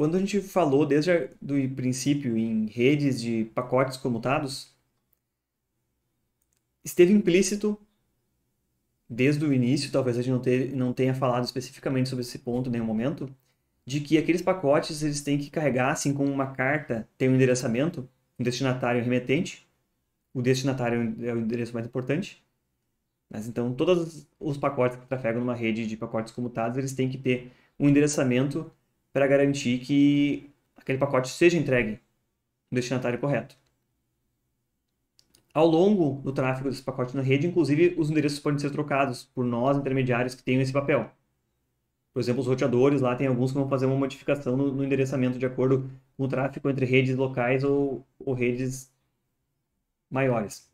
Quando a gente falou desde o princípio em redes de pacotes comutados, esteve implícito desde o início, talvez a gente não, não tenha falado especificamente sobre esse ponto em nenhum momento, de que aqueles pacotes eles têm que carregar, assim como uma carta tem um endereçamento, um destinatário e um remetente. O destinatário é o endereço mais importante. Mas então, todos os pacotes que trafegam numa rede de pacotes comutados, eles têm que ter um endereçamento para garantir que aquele pacote seja entregue no destinatário correto. Ao longo do tráfego desse pacote na rede, inclusive, os endereços podem ser trocados por nós, intermediários, que tenham esse papel. Por exemplo, os roteadores lá tem alguns que vão fazer uma modificação no, no endereçamento de acordo com o tráfego entre redes locais ou, ou redes maiores.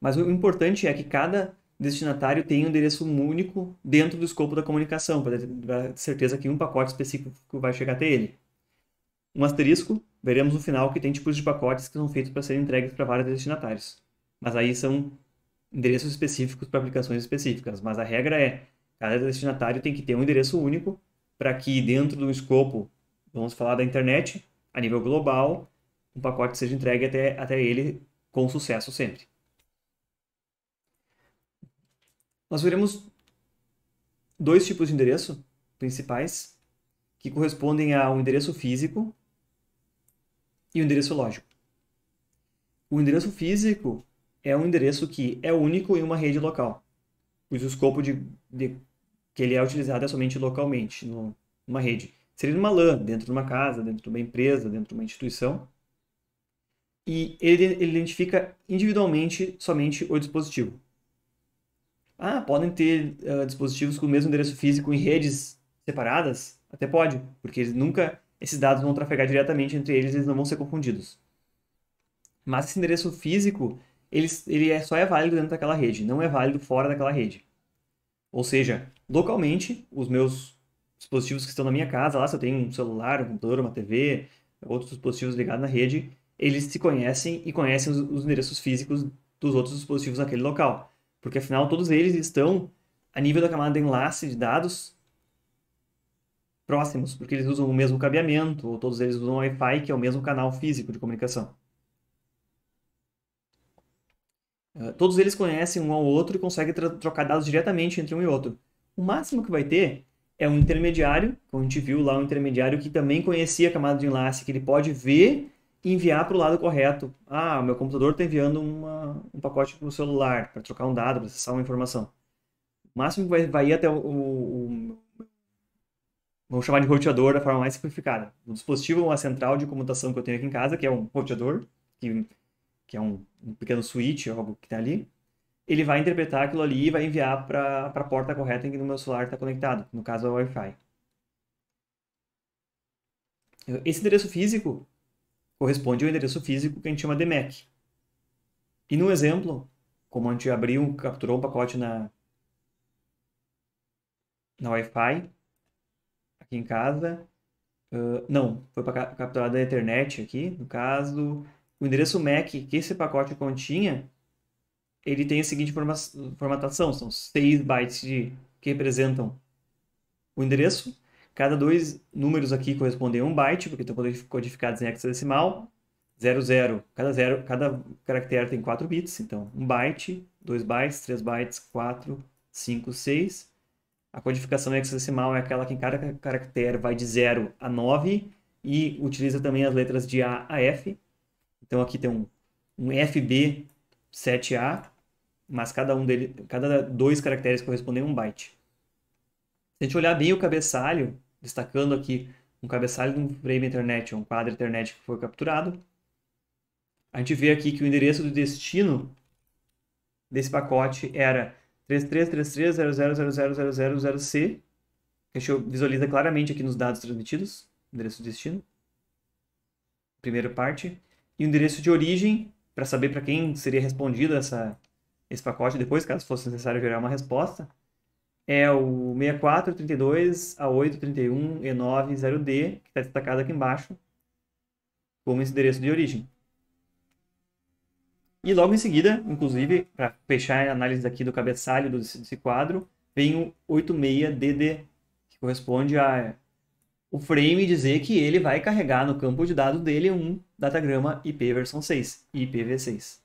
Mas o importante é que cada destinatário tem um endereço único dentro do escopo da comunicação, para ter certeza que um pacote específico vai chegar até ele. Um asterisco, veremos no final que tem tipos de pacotes que são feitos para serem entregues para vários destinatários. Mas aí são endereços específicos para aplicações específicas. Mas a regra é, cada destinatário tem que ter um endereço único para que dentro do escopo, vamos falar da internet, a nível global, um pacote seja entregue até, até ele com sucesso sempre. Nós veremos dois tipos de endereço principais que correspondem a um endereço físico e um endereço lógico. O endereço físico é um endereço que é único em uma rede local, pois o escopo de, de que ele é utilizado é somente localmente, no, numa rede. Seria numa LAN, dentro de uma casa, dentro de uma empresa, dentro de uma instituição. E ele, ele identifica individualmente somente o dispositivo. Ah, podem ter uh, dispositivos com o mesmo endereço físico em redes separadas? Até pode, porque eles nunca esses dados vão trafegar diretamente entre eles, eles não vão ser confundidos. Mas esse endereço físico, ele, ele é, só é válido dentro daquela rede, não é válido fora daquela rede. Ou seja, localmente, os meus dispositivos que estão na minha casa, lá se eu tenho um celular, um computador, uma TV, outros dispositivos ligados na rede, eles se conhecem e conhecem os, os endereços físicos dos outros dispositivos naquele local. Porque afinal todos eles estão a nível da camada de enlace de dados próximos, porque eles usam o mesmo cabeamento, ou todos eles usam Wi-Fi, que é o mesmo canal físico de comunicação. Ah, todos eles conhecem um ao outro e conseguem trocar dados diretamente entre um e outro. O máximo que vai ter é um intermediário, como a gente viu lá, um intermediário que também conhecia a camada de enlace, que ele pode ver enviar para o lado correto. Ah, meu computador está enviando uma, um pacote para o celular, para trocar um dado, para acessar uma informação. O máximo que vai, vai ir até o, o, o, Vamos chamar de roteador da forma mais simplificada. O dispositivo é uma central de comutação que eu tenho aqui em casa, que é um roteador, que, que é um, um pequeno switch, é algo que está ali. Ele vai interpretar aquilo ali e vai enviar para a porta correta em que o meu celular está conectado, no caso é o Wi-Fi. Esse endereço físico corresponde ao endereço físico que a gente chama de MAC. E no exemplo, como a gente abriu, capturou um pacote na, na Wi-Fi, aqui em casa, uh, não, foi capturado na internet aqui, no caso, o endereço MAC que esse pacote continha, ele tem a seguinte formatação, são 6 bytes de, que representam o endereço, Cada dois números aqui correspondem a um byte, porque estão codificados em hexadecimal. 00, cada, zero, cada caractere tem 4 bits, então 1 um byte, 2 bytes, 3 bytes, 4, 5, 6. A codificação hexadecimal é aquela que em cada caractere vai de 0 a 9 e utiliza também as letras de A a F. Então aqui tem um, um FB 7A, mas cada um dele, cada dois caracteres correspondem a um byte. Se a gente olhar bem o cabeçalho, destacando aqui um cabeçalho de um frame internet, um quadro internet que foi capturado. A gente vê aqui que o endereço do destino desse pacote era 33330000000 c que a gente visualiza claramente aqui nos dados transmitidos, endereço do destino, primeira parte, e o endereço de origem, para saber para quem seria respondido essa, esse pacote depois, caso fosse necessário gerar uma resposta é o 64, 32, A8, 31, E9, 0D, que está destacado aqui embaixo, como esse endereço de origem. E logo em seguida, inclusive, para fechar a análise aqui do cabeçalho desse, desse quadro, vem o 86DD, que corresponde a o frame dizer que ele vai carregar no campo de dados dele um datagrama IP versão 6, IPv6.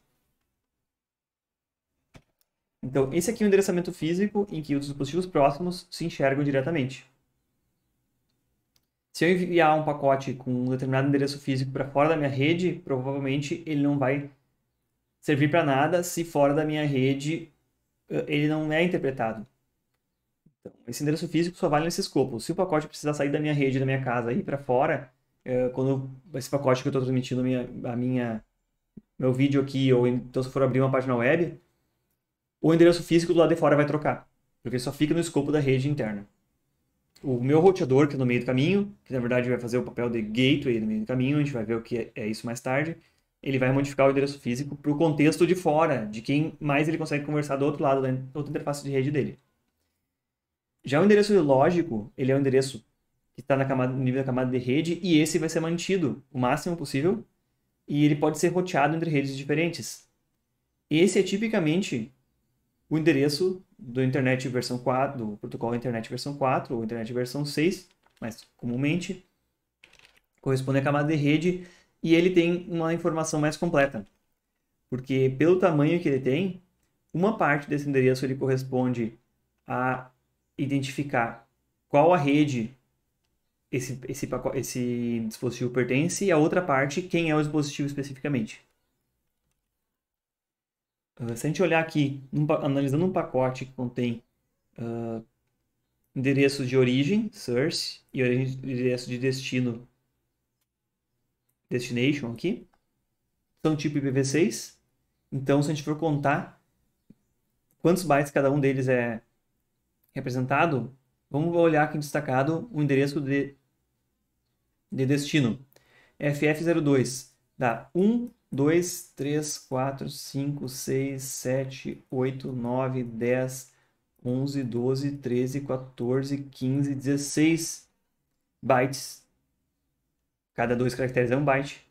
Então, esse aqui é um endereçamento físico em que os dispositivos próximos se enxergam diretamente. Se eu enviar um pacote com um determinado endereço físico para fora da minha rede, provavelmente ele não vai servir para nada se fora da minha rede eh, ele não é interpretado. Então, esse endereço físico só vale nesse escopo. Se o pacote precisar sair da minha rede, da minha casa e ir para fora, eh, quando esse pacote que eu estou transmitindo minha, a minha meu vídeo aqui ou então se for abrir uma página web, o endereço físico do lado de fora vai trocar, porque só fica no escopo da rede interna. O meu roteador, que é no meio do caminho, que na verdade vai fazer o papel de gateway no meio do caminho, a gente vai ver o que é, é isso mais tarde, ele vai modificar o endereço físico para o contexto de fora, de quem mais ele consegue conversar do outro lado, né, da outra interface de rede dele. Já o endereço lógico, ele é o endereço que está no nível da camada de rede, e esse vai ser mantido o máximo possível, e ele pode ser roteado entre redes diferentes. Esse é tipicamente o endereço do internet versão 4, do protocolo internet versão 4 ou internet versão 6, mais comumente, corresponde à camada de rede e ele tem uma informação mais completa. Porque pelo tamanho que ele tem, uma parte desse endereço ele corresponde a identificar qual a rede esse, esse, esse dispositivo pertence e a outra parte quem é o dispositivo especificamente. Ah, se a gente olhar aqui, analisando um pacote que contém uh, ah, endereço de origem, source, e endereço de destino, destination aqui, são tipo IPv6. Então, se a gente for contar quantos bytes cada um deles é representado, vamos olhar aqui destacado o endereço de, de destino. FF02 dá 1 2, 3, 4, 5, 6, 7, 8, 9, 10, 11, 12, 13, 14, 15, 16 bytes. Cada dois caracteres é um byte.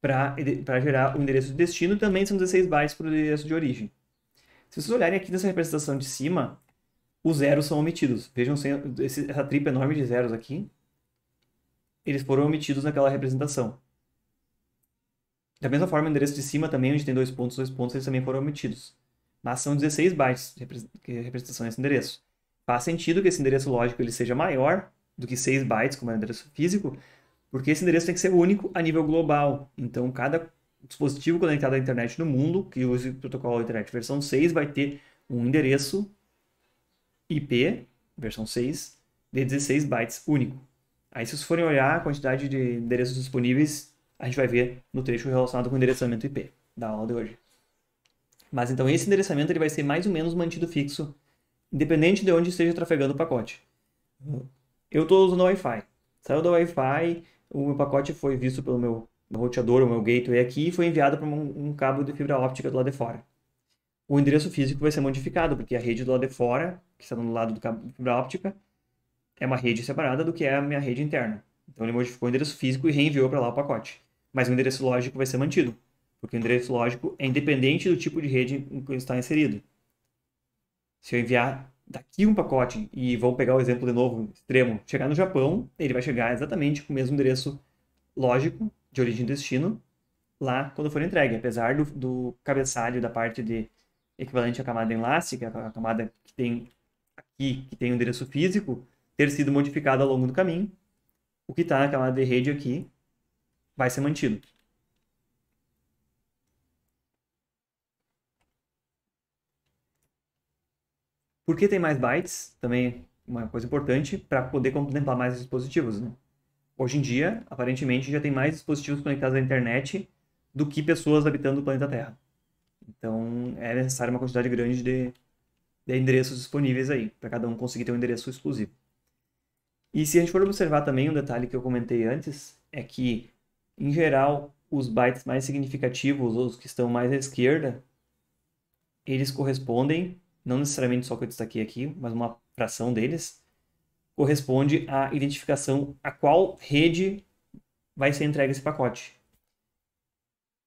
Para gerar o endereço de destino, também são 16 bytes para o endereço de origem. Se vocês olharem aqui nessa representação de cima, os zeros são omitidos. Vejam essa tripa é enorme de zeros aqui. Eles foram omitidos naquela representação. Da mesma forma, o endereço de cima também, onde tem dois pontos, dois pontos, eles também foram omitidos. Mas são 16 bytes de representação desse endereço. Faz sentido que esse endereço lógico ele seja maior do que 6 bytes, como é o endereço físico, porque esse endereço tem que ser único a nível global. Então, cada dispositivo conectado à internet no mundo, que use o protocolo internet versão 6, vai ter um endereço IP, versão 6, de 16 bytes único. Aí, se vocês forem olhar a quantidade de endereços disponíveis a gente vai ver no trecho relacionado com o endereçamento IP da aula de hoje. Mas então esse endereçamento ele vai ser mais ou menos mantido fixo, independente de onde esteja trafegando o pacote. Eu estou usando Wi-Fi. Saiu do Wi-Fi, o meu pacote foi visto pelo meu roteador, o meu gateway aqui, e foi enviado para um, um cabo de fibra óptica do lado de fora. O endereço físico vai ser modificado, porque a rede do lado de fora, que está no lado do cabo de fibra óptica, é uma rede separada do que é a minha rede interna. Então ele modificou o endereço físico e reenviou para lá o pacote mas o endereço lógico vai ser mantido, porque o endereço lógico é independente do tipo de rede em que está inserido. Se eu enviar daqui um pacote, e vou pegar o exemplo de novo, extremo, chegar no Japão, ele vai chegar exatamente com o mesmo endereço lógico, de origem e destino, lá quando for entregue, apesar do, do cabeçalho da parte de equivalente à camada enlace, que é a camada que tem aqui, que tem o endereço físico, ter sido modificado ao longo do caminho, o que está na camada de rede aqui vai ser mantido. Por que tem mais bytes? Também uma coisa importante para poder contemplar mais dispositivos. Né? Hoje em dia, aparentemente, já tem mais dispositivos conectados à internet do que pessoas habitando o planeta Terra. Então, é necessária uma quantidade grande de, de endereços disponíveis aí, para cada um conseguir ter um endereço exclusivo. E se a gente for observar também um detalhe que eu comentei antes, é que em geral, os bytes mais significativos, os que estão mais à esquerda, eles correspondem, não necessariamente só o que eu destaquei aqui, mas uma fração deles, corresponde à identificação a qual rede vai ser entregue esse pacote.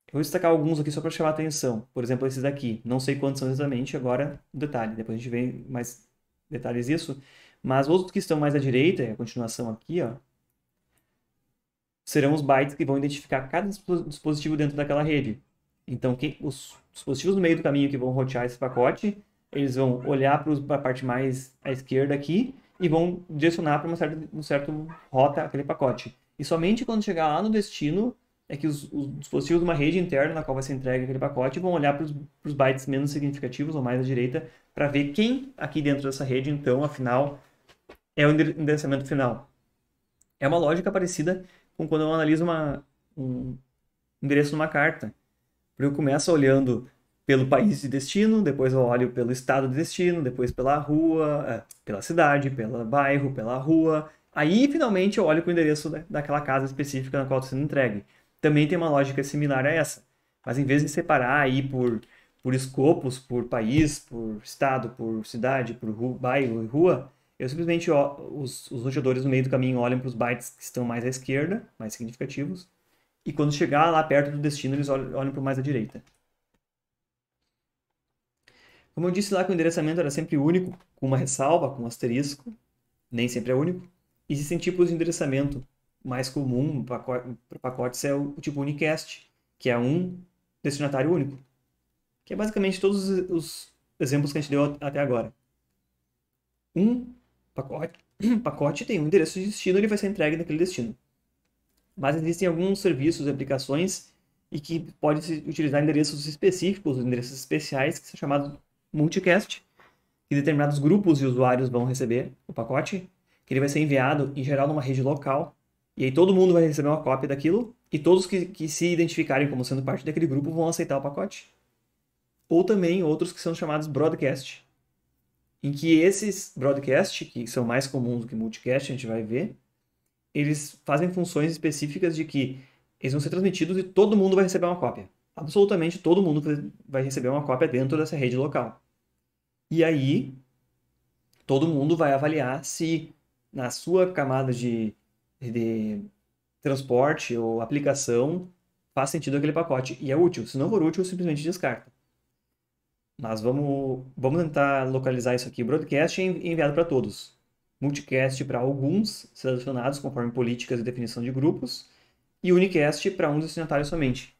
Eu vou destacar alguns aqui só para chamar a atenção. Por exemplo, esses daqui. Não sei quantos são exatamente agora, um detalhe. Depois a gente vê mais detalhes disso. Mas outros que estão mais à direita, a continuação aqui, ó, serão os bytes que vão identificar cada dispositivo dentro daquela rede. Então, quem, os dispositivos no meio do caminho que vão rotear esse pacote, eles vão olhar para a parte mais à esquerda aqui e vão direcionar para uma certa certo rota aquele pacote. E somente quando chegar lá no destino é que os, os dispositivos de uma rede interna na qual vai ser entregue aquele pacote vão olhar para os bytes menos significativos ou mais à direita para ver quem aqui dentro dessa rede, então, afinal, é o endereçamento final. É uma lógica parecida com quando eu analiso uma, um endereço numa carta. Porque eu começo olhando pelo país de destino, depois eu olho pelo estado de destino, depois pela rua, eh, pela cidade, pelo bairro, pela rua. Aí, finalmente, eu olho para o endereço daquela casa específica na qual está sendo entregue. Também tem uma lógica similar a essa. Mas em vez de separar aí por, por escopos, por país, por estado, por cidade, por rua, bairro e rua, eu simplesmente, os, os roteadores no meio do caminho olham para os bytes que estão mais à esquerda, mais significativos, e quando chegar lá perto do destino, eles olham, para o mais à direita. Como eu disse lá que o endereçamento era sempre único, com uma ressalva, com um asterisco, nem sempre é único, existem tipos de endereçamento mais comum para pacotes é o, o tipo unicast, que é um destinatário único, que é basicamente todos os exemplos que a gente deu até agora. Um pacote, pacote tem um endereço de destino, ele vai ser entregue naquele destino. Mas existem alguns serviços e aplicações e que pode utilizar endereços específicos, endereços especiais, que são chamados multicast, que determinados grupos de usuários vão receber o pacote, que ele vai ser enviado, em geral, numa rede local, e aí todo mundo vai receber uma cópia daquilo, e todos que, que se identificarem como sendo parte daquele grupo vão aceitar o pacote. Ou também outros que são chamados broadcast, em que esses broadcast, que são mais comuns do que multicast, a gente vai ver, eles fazem funções específicas de que eles vão ser transmitidos e todo mundo vai receber uma cópia. Absolutamente todo mundo vai receber uma cópia dentro dessa rede local. E aí, todo mundo vai avaliar se na sua camada de, de transporte ou aplicação faz sentido aquele pacote e é útil. Se não for útil, simplesmente descarta. Mas vamos, vamos tentar localizar isso aqui. Broadcast é enviado para todos. Multicast para alguns selecionados, conforme políticas e definição de grupos. E unicast para um destinatário somente.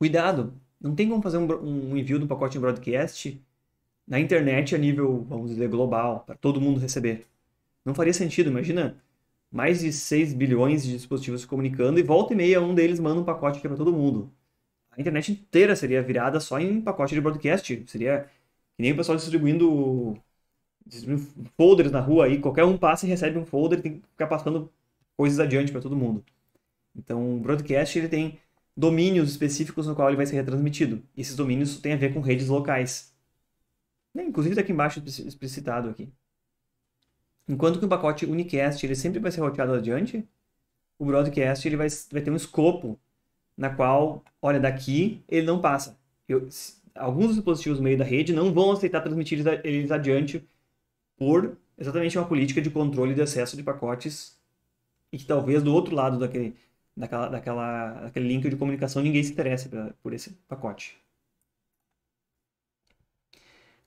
Cuidado! Não tem como fazer um, um envio do pacote em broadcast na internet a nível, vamos dizer, global, para todo mundo receber. Não faria sentido, imagina mais de 6 bilhões de dispositivos se comunicando e volta e meia um deles manda um pacote para todo mundo a internet inteira seria virada só em pacote de broadcast. Seria que nem o pessoal distribuindo, distribuindo folders na rua aí. Qualquer um passa e recebe um folder e tem que ficar passando coisas adiante para todo mundo. Então, o broadcast ele tem domínios específicos no qual ele vai ser retransmitido. E esses domínios têm a ver com redes locais. Inclusive está aqui embaixo explicitado aqui. Enquanto que o pacote unicast ele sempre vai ser roteado adiante, o broadcast ele vai, vai ter um escopo na qual, olha, daqui ele não passa. Eu, alguns dispositivos no meio da rede não vão aceitar transmitir eles adiante por exatamente uma política de controle de acesso de pacotes e que talvez do outro lado daquele, daquela, daquela, daquele link de comunicação ninguém se interesse pra, por esse pacote.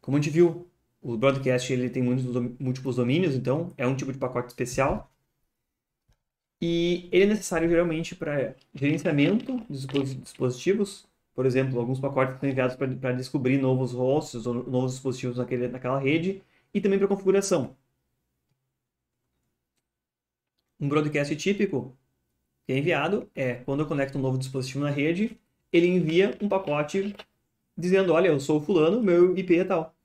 Como a gente viu, o broadcast ele tem muitos, múltiplos domínios, então é um tipo de pacote especial. E ele é necessário geralmente para gerenciamento de dispositivos, por exemplo, alguns pacotes são enviados para descobrir novos hosts ou novos dispositivos naquele, naquela rede, e também para configuração. Um broadcast típico que é enviado é quando eu conecto um novo dispositivo na rede, ele envia um pacote dizendo: Olha, eu sou o fulano, meu IP é tal.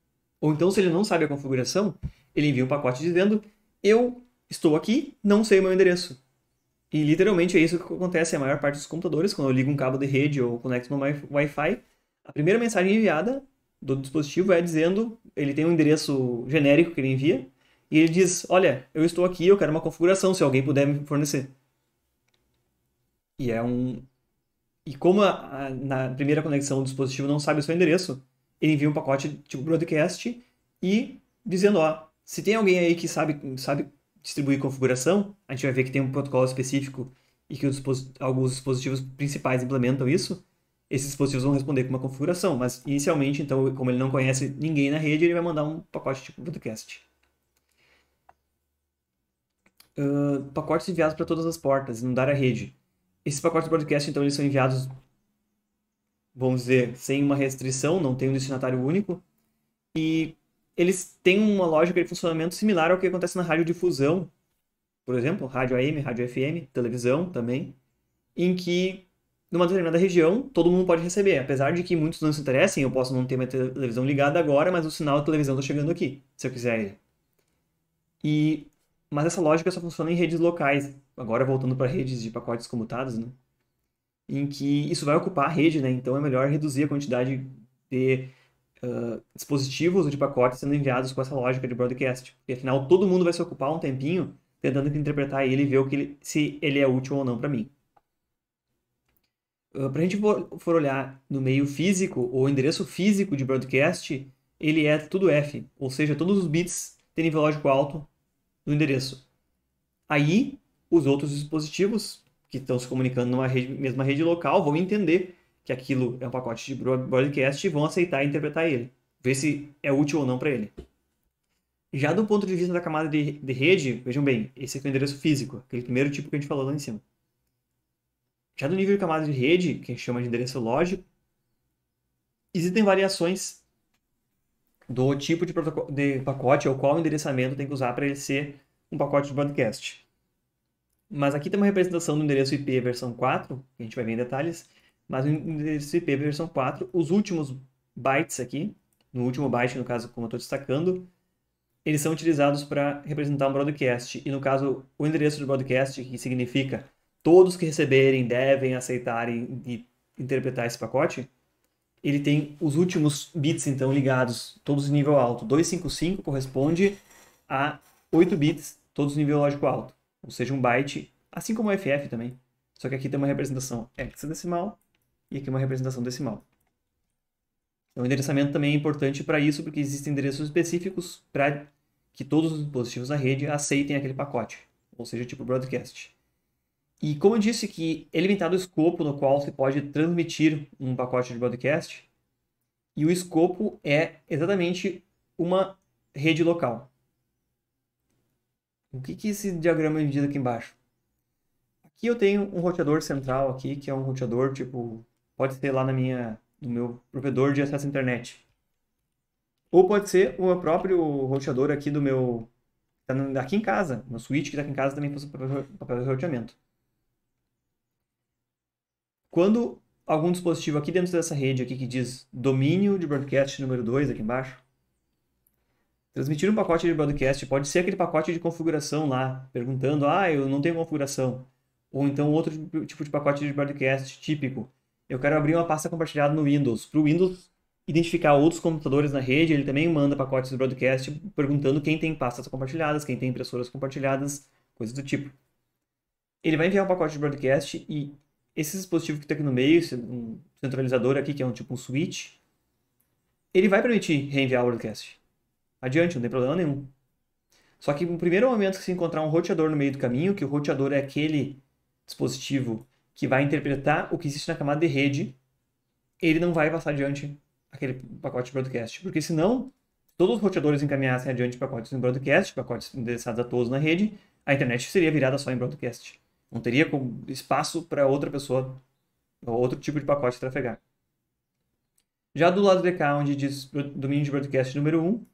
Ou então, se ele não sabe a configuração, ele envia um pacote dizendo: Eu estou aqui, não sei o meu endereço. E literalmente é isso que acontece a maior parte dos computadores, quando eu ligo um cabo de rede ou conecto no Wi-Fi, a primeira mensagem enviada do dispositivo é dizendo, ele tem um endereço genérico que ele envia, e ele diz, olha, eu estou aqui, eu quero uma configuração, se alguém puder me fornecer. E é um... E como a, a, na primeira conexão o dispositivo não sabe o seu endereço, ele envia um pacote tipo broadcast e dizendo, ó, se tem alguém aí que sabe, sabe distribuir configuração, a gente vai ver que tem um protocolo específico e que disposit alguns dispositivos principais implementam isso, esses dispositivos vão responder com uma configuração, mas inicialmente, então, como ele não conhece ninguém na rede, ele vai mandar um pacote tipo broadcast. Uh, pacotes enviados para todas as portas, inundar a rede. Esses pacotes de broadcast, então, eles são enviados, vamos dizer, sem uma restrição, não tem um destinatário único, e eles têm uma lógica de funcionamento similar ao que acontece na radiodifusão, por exemplo, rádio AM, rádio FM, televisão também, em que numa determinada região todo mundo pode receber, apesar de que muitos não se interessem, eu posso não ter minha televisão ligada agora, mas o sinal da televisão está chegando aqui, se eu quiser. E mas essa lógica só funciona em redes locais, agora voltando para redes de pacotes comutados, né? Em que isso vai ocupar a rede, né? Então é melhor reduzir a quantidade de ah, dispositivos dispositivos de pacote sendo enviados com essa lógica de broadcast. E afinal todo mundo vai se ocupar um tempinho tentando interpretar ele e ver o que ele, se ele é útil ou não para mim. Uh, ah, para a gente for olhar no meio físico, o endereço físico de broadcast, ele é tudo F, ou seja, todos os bits têm nível lógico alto no endereço. Aí, os outros dispositivos que estão se comunicando numa rede, mesma rede local vão entender que aquilo é um pacote de broadcast e vão aceitar e interpretar ele, ver se é útil ou não para ele. Já do ponto de vista da camada de, de rede, vejam bem, esse aqui é o endereço físico, aquele primeiro tipo que a gente falou lá em cima. Já do nível de camada de rede, que a gente chama de endereço lógico, existem variações do tipo de, de pacote ou qual endereçamento tem que usar para ele ser um pacote de broadcast. Mas aqui tem uma representação do endereço IP versão 4, que a gente vai ver em detalhes, mas no endereço IP versão 4, os últimos bytes aqui, no último byte, no caso, como eu estou destacando, eles são utilizados para representar um broadcast. E no caso, o endereço do broadcast, que significa todos que receberem devem aceitarem e interpretar esse pacote, ele tem os últimos bits então ligados, todos de nível alto. 255 corresponde a 8 bits, todos de nível lógico alto, ou seja, um byte, assim como o FF também. Só que aqui tem uma representação hexadecimal e aqui uma representação decimal. Então, o endereçamento também é importante para isso, porque existem endereços específicos para que todos os dispositivos da rede aceitem aquele pacote, ou seja, tipo broadcast. E como eu disse que é limitado o escopo no qual se pode transmitir um pacote de broadcast, e o escopo é exatamente uma rede local. O que, que esse diagrama é diz aqui embaixo? Aqui eu tenho um roteador central aqui, que é um roteador tipo Pode ser lá na minha, no meu provedor de acesso à internet. Ou pode ser o meu próprio roteador aqui do meu. Tá aqui em casa. Meu switch que está aqui em casa também faz o papel de roteamento. Quando algum dispositivo aqui dentro dessa rede aqui que diz domínio de broadcast número 2 aqui embaixo, Transmitir um pacote de broadcast pode ser aquele pacote de configuração lá, perguntando, ah, eu não tenho configuração. Ou então outro tipo de pacote de broadcast típico, eu quero abrir uma pasta compartilhada no Windows. Para o Windows identificar outros computadores na rede, ele também manda pacotes de broadcast perguntando quem tem pastas compartilhadas, quem tem impressoras compartilhadas, coisas do tipo. Ele vai enviar um pacote de broadcast e esse dispositivo que está aqui no meio, um centralizador aqui, que é um tipo um switch, ele vai permitir reenviar o broadcast. Adiante, não tem problema nenhum. Só que no primeiro momento que se encontrar um roteador no meio do caminho, que o roteador é aquele dispositivo que vai interpretar o que existe na camada de rede, ele não vai passar adiante aquele pacote de broadcast. Porque senão, todos os roteadores encaminhassem adiante pacotes em broadcast, pacotes endereçados a todos na rede, a internet seria virada só em broadcast. Não teria espaço para outra pessoa, ou outro tipo de pacote trafegar. Já do lado de cá, onde diz domínio de broadcast número 1,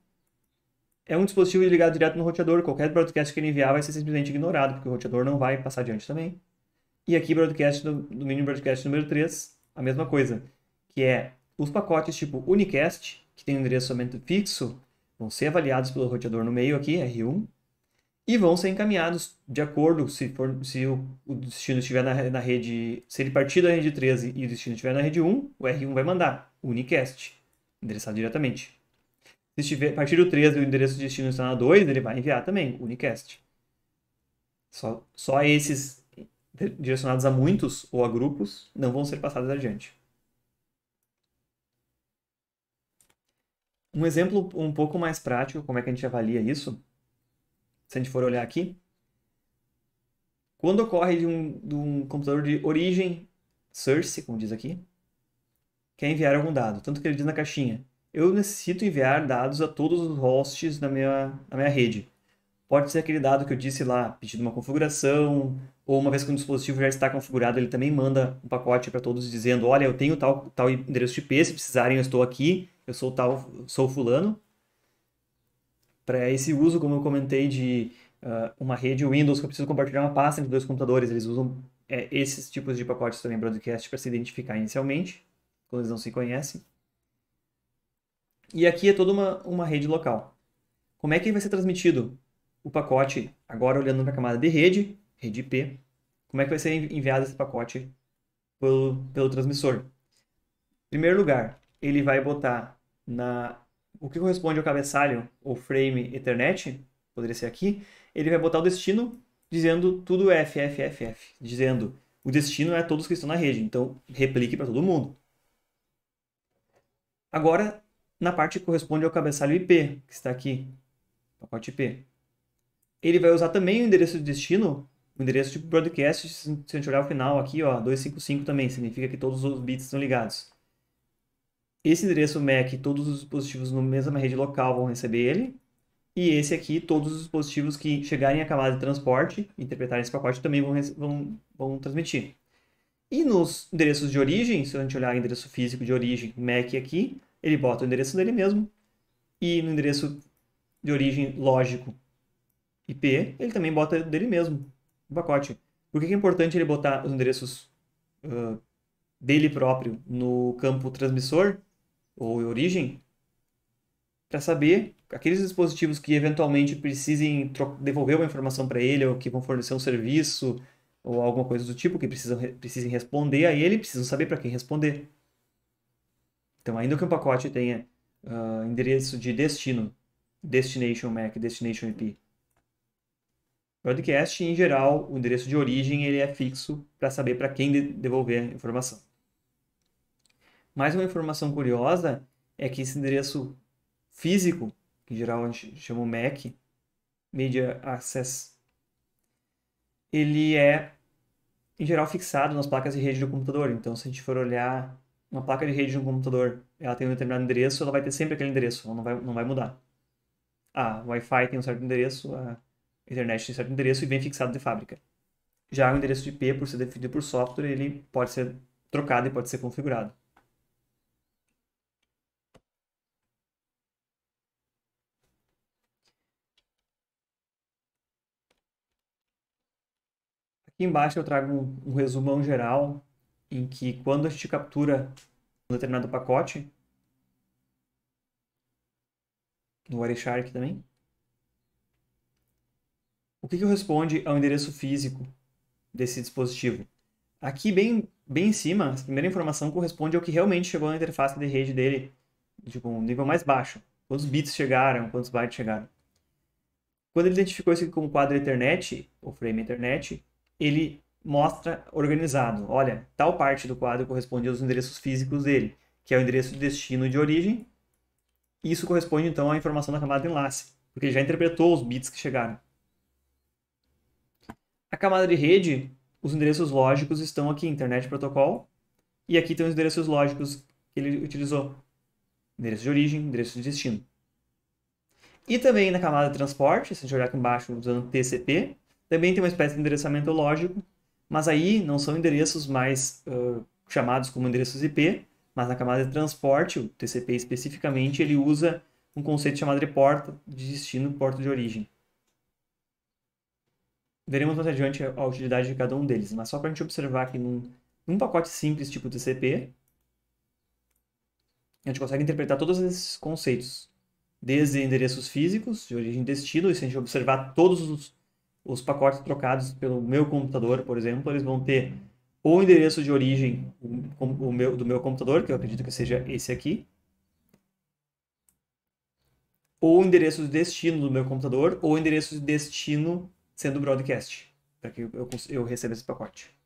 é um dispositivo ligado direto no roteador. Qualquer broadcast que ele enviar vai ser simplesmente ignorado, porque o roteador não vai passar adiante também. E aqui, broadcast do, do broadcast número 3, a mesma coisa, que é os pacotes tipo Unicast, que tem um endereçamento fixo, vão ser avaliados pelo roteador no meio aqui, R1, e vão ser encaminhados de acordo se, for, se o, o, destino estiver na, na, rede. Se ele partir da rede 13 e o destino estiver na rede 1, o R1 vai mandar unicast, endereçado diretamente. Se estiver, partir do 13 e o endereço de destino está na 2, ele vai enviar também unicast. Só, só esses direcionadas a muitos ou a grupos não vão ser passadas adiante. Um exemplo um pouco mais prático, como é que a gente avalia isso? Se a gente for olhar aqui, quando ocorre de um, de um computador de origem source, como diz aqui, quer enviar algum dado, tanto que ele diz na caixinha, eu necessito enviar dados a todos os hosts da minha, da minha rede. Pode ser aquele dado que eu disse lá, pedindo uma configuração, ou uma vez que um dispositivo já está configurado, ele também manda um pacote para todos dizendo, olha, eu tenho tal, tal endereço de IP, se precisarem eu estou aqui, eu sou tal, sou fulano. Para esse uso, como eu comentei, de uh, uma rede Windows que eu preciso compartilhar uma pasta entre dois computadores, eles usam é, esses tipos de pacotes também broadcast para se identificar inicialmente, quando eles não se conhecem. E aqui é toda uma, uma rede local. Como é que vai ser transmitido? o pacote, agora olhando para a camada de rede, rede IP, como é que vai ser enviado esse pacote pelo, pelo transmissor? Em primeiro lugar, ele vai botar na o que corresponde ao cabeçalho ou frame Ethernet, poderia ser aqui, ele vai botar o destino dizendo tudo FFFF, dizendo o destino é todos que estão na rede, então replique para todo mundo. Agora, na parte que corresponde ao cabeçalho IP, que está aqui, pacote IP ele vai usar também o endereço de destino, o endereço de broadcast, se a gente olhar o final aqui, ó, 255 também, significa que todos os bits estão ligados. Esse endereço MAC, todos os dispositivos na mesma rede local vão receber ele. E esse aqui, todos os dispositivos que chegarem à camada de transporte, interpretarem esse pacote, também vão, vão, vão transmitir. E nos endereços de origem, se a gente olhar o endereço físico de origem, MAC aqui, ele bota o endereço dele mesmo. E no endereço de origem lógico, IP, ele também bota dele mesmo, o pacote. Por que é importante ele botar os endereços uh, dele próprio no campo transmissor ou origem? Para saber aqueles dispositivos que eventualmente precisem devolver uma informação para ele ou que vão fornecer um serviço ou alguma coisa do tipo que precisam, precisem responder a ele, precisam saber para quem responder. Então, ainda que o pacote tenha uh, endereço de destino, destination MAC, destination IP, broadcast, em geral, o endereço de origem ele é fixo para saber para quem de devolver a informação. Mais uma informação curiosa é que esse endereço físico, que em geral a gente chama o MAC, Media Access, ele é, em geral, fixado nas placas de rede do computador. Então, se a gente for olhar uma placa de rede de um computador, ela tem um determinado endereço, ela vai ter sempre aquele endereço, ela não vai, não vai mudar. A ah, Wi-Fi tem um certo endereço, a ah, internet em certo endereço e vem fixado de fábrica. Já o endereço de IP, por ser definido por software, ele pode ser trocado e pode ser configurado. Aqui embaixo eu trago um resumão geral em que quando a gente captura um determinado pacote, no Wireshark também, o que, corresponde responde ao endereço físico desse dispositivo. Aqui, bem, bem em cima, a primeira informação corresponde ao que realmente chegou na interface de rede dele, tipo, um nível mais baixo. Quantos bits chegaram, quantos bytes chegaram. Quando ele identificou isso aqui como quadro Ethernet, ou frame Ethernet, ele mostra organizado. Olha, tal parte do quadro corresponde aos endereços físicos dele, que é o endereço de destino de origem. isso corresponde, então, à informação da camada de enlace, porque ele já interpretou os bits que chegaram. A camada de rede, os endereços lógicos estão aqui, Internet Protocol, e aqui estão os endereços lógicos que ele utilizou. Endereço de origem, endereço de destino. E também na camada de transporte, se a gente olhar aqui embaixo usando TCP, também tem uma espécie de endereçamento lógico, mas aí não são endereços mais uh, chamados como endereços IP, mas na camada de transporte, o TCP especificamente, ele usa um conceito chamado de porta de destino, porta de origem. Veremos mais adiante a utilidade de cada um deles, mas só para a gente observar que num, num pacote simples tipo TCP, a gente consegue interpretar todos esses conceitos, desde endereços físicos de origem e destino, e se a gente observar todos os, os pacotes trocados pelo meu computador, por exemplo, eles vão ter ou o endereço de origem o, o meu, do meu computador, que eu acredito que seja esse aqui, ou o endereço de destino do meu computador, ou o endereço de destino sendo broadcast, para que eu, eu, eu receba esse pacote.